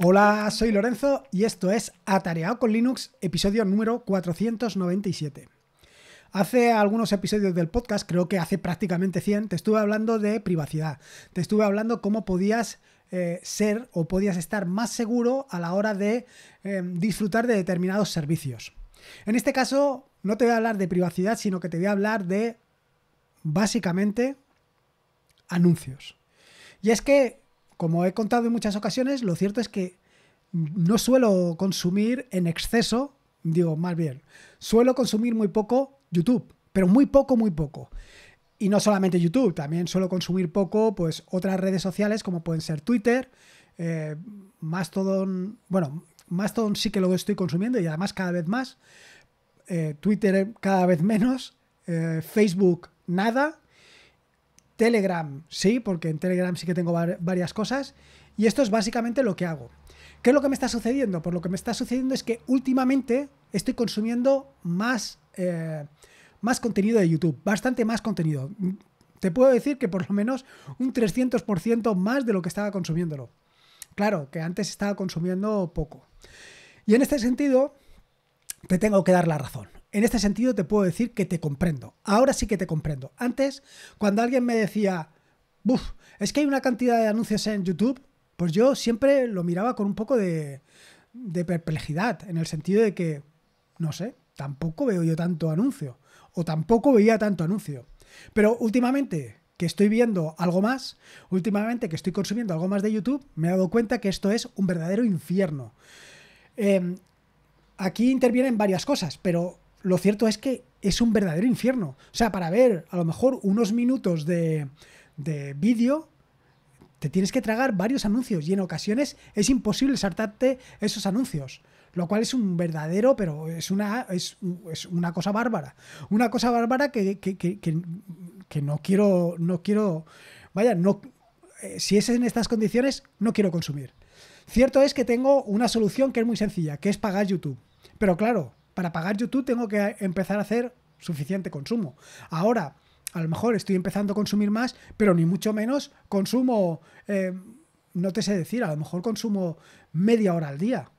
Hola, soy Lorenzo y esto es Atareado con Linux, episodio número 497. Hace algunos episodios del podcast, creo que hace prácticamente 100, te estuve hablando de privacidad. Te estuve hablando cómo podías eh, ser o podías estar más seguro a la hora de eh, disfrutar de determinados servicios. En este caso, no te voy a hablar de privacidad, sino que te voy a hablar de, básicamente, anuncios. Y es que como he contado en muchas ocasiones, lo cierto es que no suelo consumir en exceso, digo, más bien, suelo consumir muy poco YouTube, pero muy poco, muy poco. Y no solamente YouTube, también suelo consumir poco, pues otras redes sociales como pueden ser Twitter, eh, Mastodon, bueno, Mastodon sí que lo estoy consumiendo y además cada vez más, eh, Twitter cada vez menos, eh, Facebook nada, Telegram, sí, porque en Telegram sí que tengo varias cosas. Y esto es básicamente lo que hago. ¿Qué es lo que me está sucediendo? Por pues lo que me está sucediendo es que últimamente estoy consumiendo más, eh, más contenido de YouTube, bastante más contenido. Te puedo decir que por lo menos un 300% más de lo que estaba consumiéndolo. Claro, que antes estaba consumiendo poco. Y en este sentido, te tengo que dar la razón. En este sentido te puedo decir que te comprendo. Ahora sí que te comprendo. Antes, cuando alguien me decía, es que hay una cantidad de anuncios en YouTube, pues yo siempre lo miraba con un poco de, perplejidad, en el sentido de que, no sé, tampoco veo yo tanto anuncio, o tampoco veía tanto anuncio. Pero últimamente que estoy viendo algo más, últimamente que estoy consumiendo algo más de YouTube, me he dado cuenta que esto es un verdadero infierno. Em, aquí intervienen varias cosas, pero lo cierto es que es un verdadero infierno. O sea, para ver a lo mejor unos minutos de, vídeo, te tienes que tragar varios anuncios y en ocasiones es imposible saltarte esos anuncios. Lo cual es un verdadero, pero es una, es, una cosa bárbara. Una cosa bárbara que, que, no quiero, no quiero, vaya, no, eh, si es en estas condiciones, no quiero consumir. Cierto es que tengo una solución que es muy sencilla, que es pagar YouTube. Pero claro, para pagar YouTube tengo que empezar a hacer suficiente consumo. Ahora, a lo mejor estoy empezando a consumir más, pero ni mucho menos consumo, eh, no te sé decir, a lo mejor consumo media hora al día.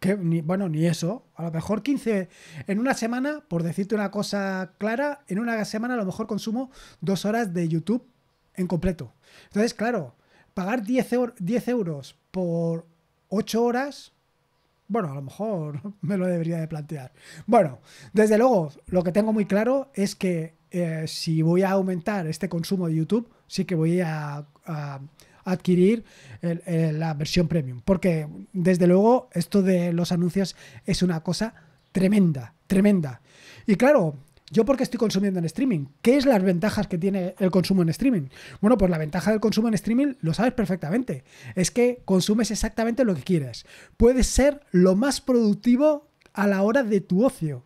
Que bueno, ni eso. A lo mejor 15. En una semana, por decirte una cosa clara, en una semana a lo mejor consumo dos horas de YouTube en completo. Entonces, claro, pagar 10, 10 euros por 8 horas bueno, a lo mejor me lo debería de plantear. Bueno, desde luego, lo que tengo muy claro es que eh, si voy a aumentar este consumo de YouTube, sí que voy a, adquirir la versión premium. Porque, desde luego, esto de los anuncios es una cosa tremenda, tremenda. Y claro, ¿Yo porque estoy consumiendo en streaming? ¿Qué es las ventajas que tiene el consumo en streaming? Bueno, pues la ventaja del consumo en streaming lo sabes perfectamente. Es que consumes exactamente lo que quieres. Puedes ser lo más productivo a la hora de tu ocio.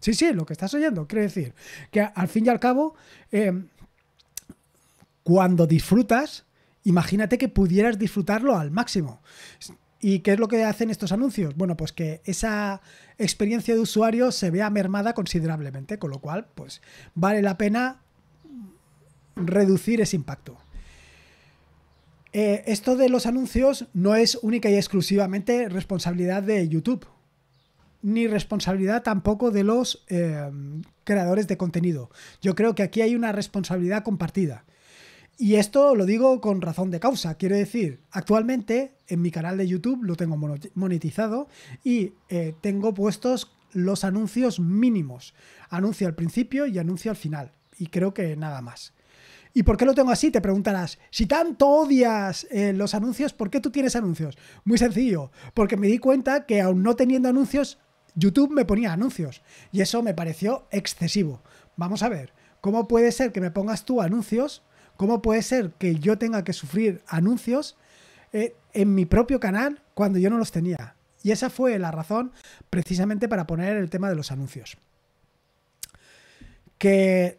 Sí, sí, lo que estás oyendo. Quiere decir que al fin y al cabo, em, cuando disfrutas, imagínate que pudieras disfrutarlo al máximo. ¿Y qué es lo que hacen estos anuncios? Bueno, pues que esa experiencia de usuario se vea mermada considerablemente, con lo cual, pues vale la pena reducir ese impacto. Eh, esto de los anuncios no es única y exclusivamente responsabilidad de YouTube, ni responsabilidad tampoco de los eh, creadores de contenido. Yo creo que aquí hay una responsabilidad compartida. Y esto lo digo con razón de causa. Quiero decir, actualmente en mi canal de YouTube lo tengo monetizado y eh, tengo puestos los anuncios mínimos. Anuncio al principio y anuncio al final. Y creo que nada más. ¿Y por qué lo tengo así? Te preguntarás. Si tanto odias eh, los anuncios, ¿por qué tú tienes anuncios? Muy sencillo, porque me di cuenta que aún no teniendo anuncios, YouTube me ponía anuncios. Y eso me pareció excesivo. Vamos a ver, ¿cómo puede ser que me pongas tú anuncios ¿Cómo puede ser que yo tenga que sufrir anuncios eh, en mi propio canal cuando yo no los tenía? Y esa fue la razón precisamente para poner el tema de los anuncios. Que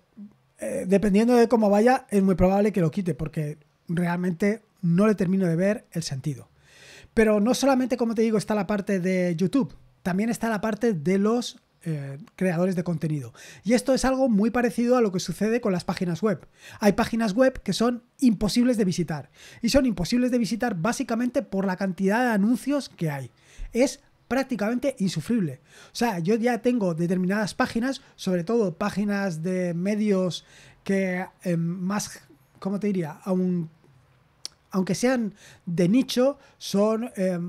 eh, dependiendo de cómo vaya, es muy probable que lo quite porque realmente no le termino de ver el sentido. Pero no solamente, como te digo, está la parte de YouTube, también está la parte de los eh, creadores de contenido. Y esto es algo muy parecido a lo que sucede con las páginas web. Hay páginas web que son imposibles de visitar. Y son imposibles de visitar básicamente por la cantidad de anuncios que hay. Es prácticamente insufrible. O sea, yo ya tengo determinadas páginas, sobre todo páginas de medios que eh, más, ¿cómo te diría? aunque sean de nicho, son... Eh,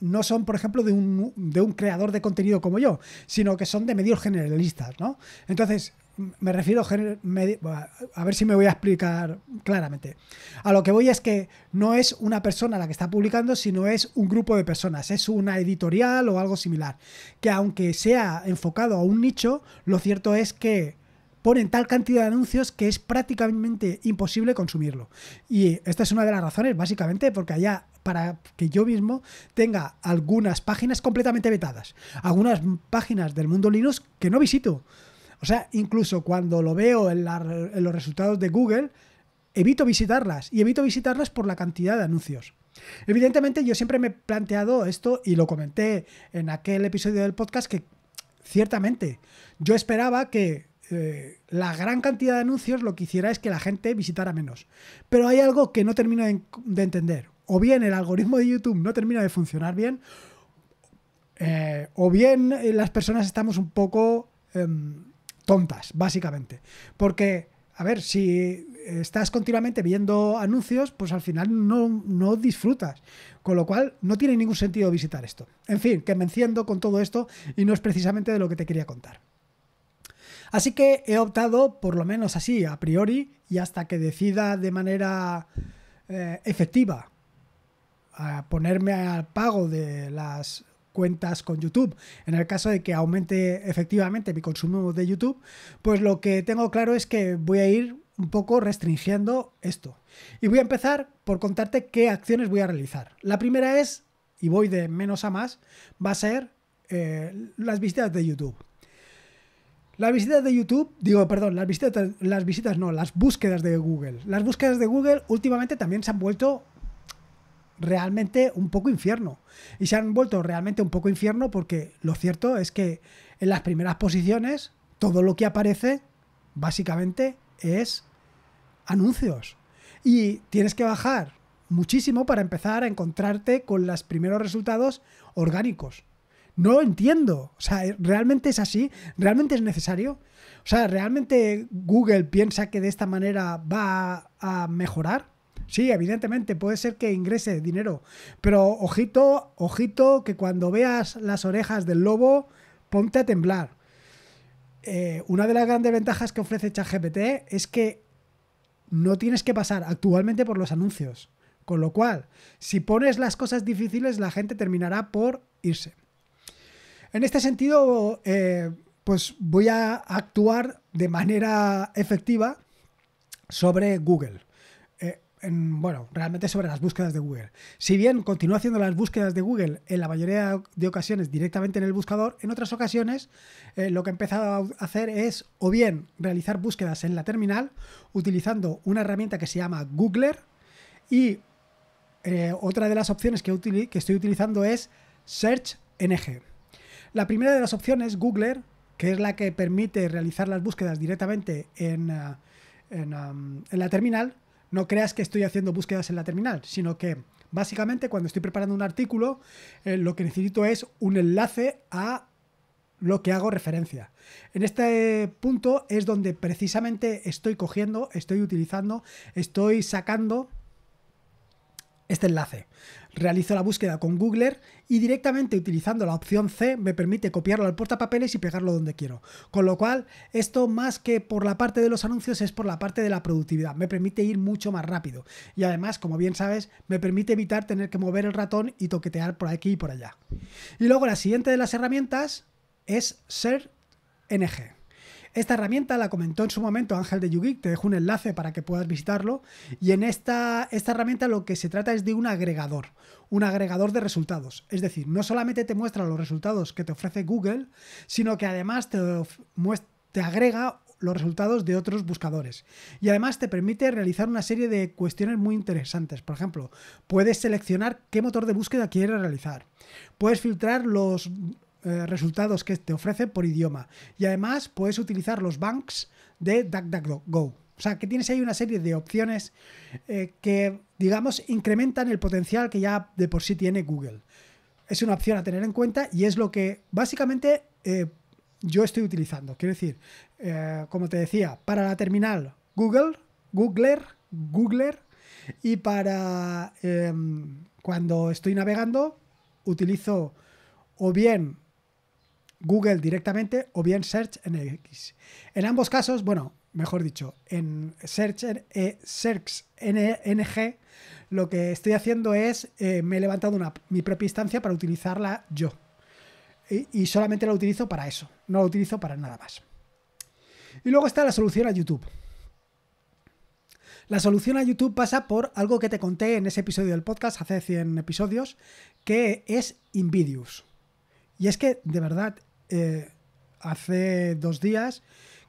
no son, por ejemplo, de un, creador de contenido como yo, sino que son de medios generalistas, ¿no? Entonces, me refiero a ver si me voy a explicar claramente. A lo que voy es que no es una persona la que está publicando, sino es un grupo de personas, es una editorial o algo similar, que aunque sea enfocado a un nicho, lo cierto es que ponen tal cantidad de anuncios que es prácticamente imposible consumirlo. Y esta es una de las razones, básicamente, porque allá para que yo mismo tenga algunas páginas completamente vetadas, algunas páginas del mundo Linux que no visito. O sea, incluso cuando lo veo en, los resultados de Google, evito visitarlas y evito visitarlas por la cantidad de anuncios. Evidentemente yo siempre me he planteado esto y lo comenté en aquel episodio del podcast que ciertamente yo esperaba que eh, la gran cantidad de anuncios lo que hiciera es que la gente visitara menos. Pero hay algo que no termino de, entender. O bien el algoritmo de YouTube no termina de funcionar bien, eh, o bien eh, las personas estamos un poco em, tontas, básicamente. Porque, a ver, si estás continuamente viendo anuncios, pues al final no, no, disfrutas. Con lo cual, no tiene ningún sentido visitar esto. En fin, que me enciendo con todo esto y no es precisamente de lo que te quería contar. Así que he optado, por lo menos así, a priori, y hasta que decida de manera eh, efectiva ponerme al pago de las cuentas con YouTube. En el caso de que aumente efectivamente mi consumo de YouTube, pues lo que tengo claro es que voy a ir un poco restringiendo esto. Y voy a empezar por contarte qué acciones voy a realizar. La primera es, y voy de menos a más, va a ser eh, las visitas de YouTube. Las visitas de YouTube, digo, perdón, las visitas, las visitas no, las búsquedas de Google. Las búsquedas de Google últimamente también se han vuelto realmente un poco infierno. Y se han vuelto realmente un poco infierno porque lo cierto es que en las primeras posiciones todo lo que aparece básicamente es anuncios. Y tienes que bajar muchísimo para empezar a encontrarte con los primeros resultados orgánicos. No lo entiendo. O sea, ¿realmente es así? ¿Realmente es necesario? O sea, ¿realmente Google piensa que de esta manera va a mejorar? Sí, evidentemente, puede ser que ingrese dinero. Pero ojito, ojito, que cuando veas las orejas del lobo, ponte a temblar. Eh, una de las grandes ventajas que ofrece ChatGPT es que no tienes que pasar actualmente por los anuncios. Con lo cual, si pones las cosas difíciles, la gente terminará por irse. En este sentido, eh, pues voy a actuar de manera efectiva sobre Google. Eh, bueno, realmente sobre las búsquedas de Google. Si bien continúo haciendo las búsquedas de Google en la mayoría de ocasiones directamente en el buscador, en otras ocasiones eh, lo que he empezado a hacer es o bien realizar búsquedas en la terminal utilizando una herramienta que se llama Googler y otra de las opciones que, que estoy utilizando es Search NG. La primera de las opciones, Googler, que es la que permite realizar las búsquedas directamente en, eh, um, en, la terminal, no creas que estoy haciendo búsquedas en la terminal, sino que básicamente cuando estoy preparando un artículo, eh, lo que necesito es un enlace a lo que hago referencia. En este punto es donde precisamente estoy cogiendo, estoy utilizando, estoy sacando este enlace. Realizo la búsqueda con Google y directamente utilizando la opción C me permite copiarlo al portapapeles y pegarlo donde quiero. Con lo cual, esto más que por la parte de los anuncios es por la parte de la productividad. Me permite ir mucho más rápido. Y además, como bien sabes, me permite evitar tener que mover el ratón y toquetear por aquí y por allá. Y luego la siguiente de las herramientas es ser NG. Esta herramienta la comentó en su momento Ángel de YouGeek, te dejo un enlace para que puedas visitarlo. Y en esta, esta herramienta lo que se trata es de un agregador, un agregador de resultados. Es decir, no solamente te muestra los resultados que te ofrece Google, sino que además te agrega los resultados de otros buscadores. Y además te permite realizar una serie de cuestiones muy interesantes. Por ejemplo, puedes seleccionar qué motor de búsqueda quieres realizar. Puedes filtrar los eh, resultados que te ofrece por idioma. Y además puedes utilizar los banks de DuckDuckGo. O sea, que tienes ahí una serie de opciones eh, que, digamos, incrementan el potencial que ya de por sí tiene Google. Es una opción a tener en cuenta y es lo que básicamente eh, yo estoy utilizando. Quiero decir, como te decía, para la terminal Google, Googler, Googler y para em, cuando estoy navegando utilizo o bien Google directamente o bien Search en X. En ambos casos, bueno, mejor dicho, en Search, NG, eh, eh, lo que estoy haciendo es, eh, me he levantado una, mi propia instancia para utilizarla yo. Y, solamente la utilizo para eso, no la utilizo para nada más. Y luego está la solución a YouTube. La solución a YouTube pasa por algo que te conté en ese episodio del podcast, hace 100 episodios, que es Invidious. Y es que, de verdad, eh, hace dos días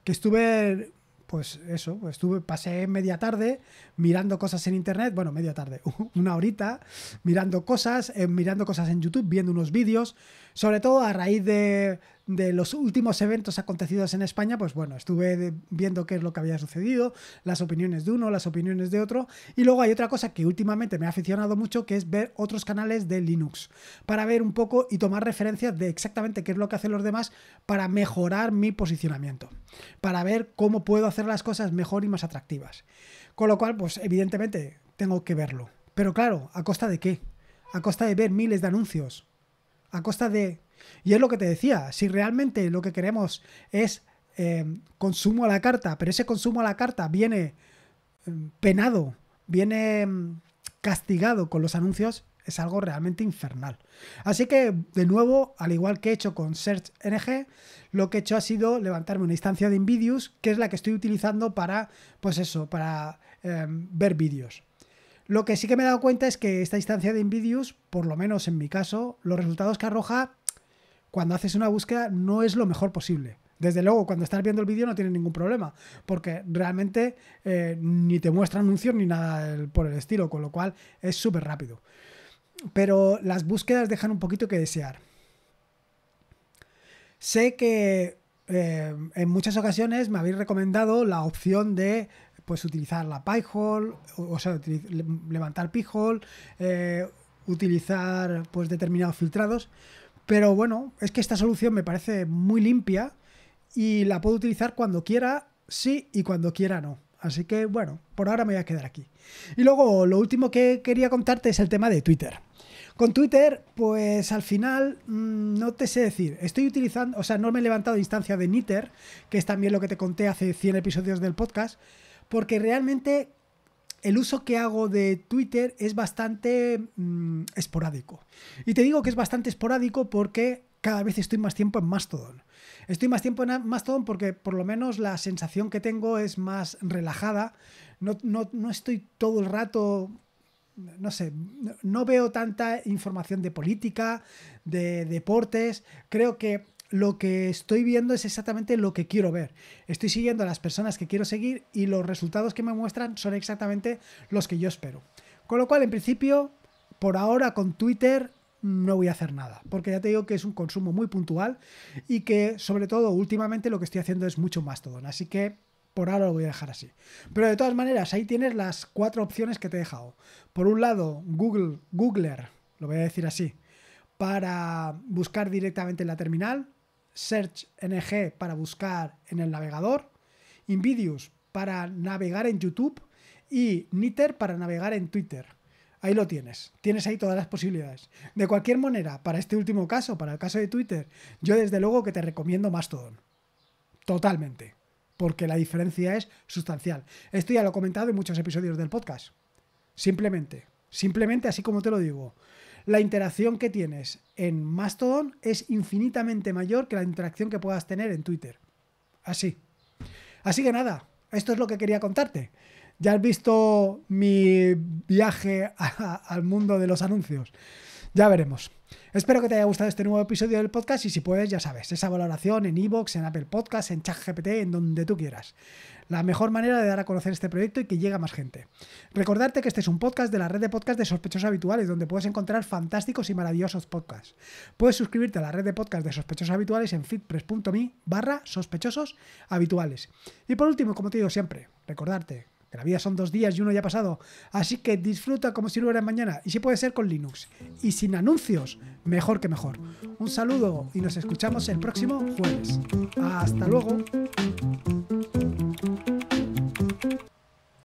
que estuve pues eso, pues estuve, pasé media tarde mirando cosas en internet, bueno, media tarde, una horita, mirando cosas, eh, mirando cosas en YouTube, viendo unos vídeos, sobre todo a raíz de, los últimos eventos acontecidos en España, pues bueno, estuve viendo qué es lo que había sucedido, las opiniones de uno, las opiniones de otro. Y luego hay otra cosa que últimamente me ha aficionado mucho, que es ver otros canales de Linux, para ver un poco y tomar referencia de exactamente qué es lo que hacen los demás para mejorar mi posicionamiento para ver cómo puedo hacer las cosas mejor y más atractivas. Con lo cual, pues evidentemente tengo que verlo. Pero claro, ¿a costa de qué? A costa de ver miles de anuncios. A costa de... Y es lo que te decía, si realmente lo que queremos es em, consumo a la carta, pero ese consumo a la carta viene em, penado, viene em, castigado con los anuncios, es algo realmente infernal. Así que, de nuevo, al igual que he hecho con search ng, lo que he hecho ha sido levantarme una instancia de invidius que es la que estoy utilizando para, pues eso, para em, ver vídeos. Lo que sí que me he dado cuenta es que esta instancia de invidius, por lo menos en mi caso, los resultados que arroja cuando haces una búsqueda no es lo mejor posible. Desde luego, cuando estás viendo el vídeo no tiene ningún problema, porque realmente eh, ni te muestra anuncios ni nada por el estilo, con lo cual es súper rápido pero las búsquedas dejan un poquito que desear. Sé que eh, en muchas ocasiones me habéis recomendado la opción de pues utilizar la Pyhole, o, sea, levantar Pyhole, eh, utilizar pues determinados filtrados, pero bueno, es que esta solución me parece muy limpia y la puedo utilizar cuando quiera sí y cuando quiera no. Así que bueno, por ahora me voy a quedar aquí. Y luego lo último que quería contarte es el tema de Twitter. Con Twitter, pues al final mm, no te sé decir. Estoy utilizando, o sea, no me he levantado de instancia de Niter, que es también lo que te conté hace 100 episodios del podcast, porque realmente el uso que hago de Twitter es bastante mm, esporádico. Y te digo que es bastante esporádico porque cada vez estoy más tiempo en Mastodon. Estoy más tiempo en Mastodon porque por lo menos la sensación que tengo es más relajada. No, estoy todo el rato no sé, no veo tanta información de política, de deportes. Creo que lo que estoy viendo es exactamente lo que quiero ver. Estoy siguiendo a las personas que quiero seguir y los resultados que me muestran son exactamente los que yo espero. Con lo cual, en principio, por ahora con Twitter no voy a hacer nada, porque ya te digo que es un consumo muy puntual y que sobre todo últimamente lo que estoy haciendo es mucho más todo. así que por ahora lo voy a dejar así. Pero de todas maneras, ahí tienes las cuatro opciones que te he dejado. Por un lado, Google, Googler, lo voy a decir así, para buscar directamente en la terminal, Search NG para buscar en el navegador, Invidious para navegar en YouTube y Niter para navegar en Twitter. Ahí lo tienes. Tienes ahí todas las posibilidades. De cualquier manera, para este último caso, para el caso de Twitter, yo desde luego que te recomiendo Mastodon. Totalmente. Porque la diferencia es sustancial. Esto ya lo he comentado en muchos episodios del podcast. Simplemente, simplemente así como te lo digo, la interacción que tienes en Mastodon es infinitamente mayor que la interacción que puedas tener en Twitter. Así. Así que nada, esto es lo que quería contarte. ¿Ya has visto mi viaje al mundo de los anuncios? Ya veremos. Espero que te haya gustado este nuevo episodio del podcast y si puedes, ya sabes, esa valoración en iVoox, en Apple Podcasts, en ChatGPT, en donde tú quieras. La mejor manera de dar a conocer este proyecto y que llegue a más gente. Recordarte que este es un podcast de la red de podcast de sospechosos habituales, donde puedes encontrar fantásticos y maravillosos podcasts. Puedes suscribirte a la red de podcast de sospechosos habituales en fitpress.me barra sospechosos habituales. Y por último, como te digo siempre, recordarte que la vida son dos días y uno ya ha pasado. Así que disfruta como si no hubiera mañana, y si puede ser con Linux. Y sin anuncios, mejor que mejor. Un saludo y nos escuchamos el próximo jueves. Hasta luego.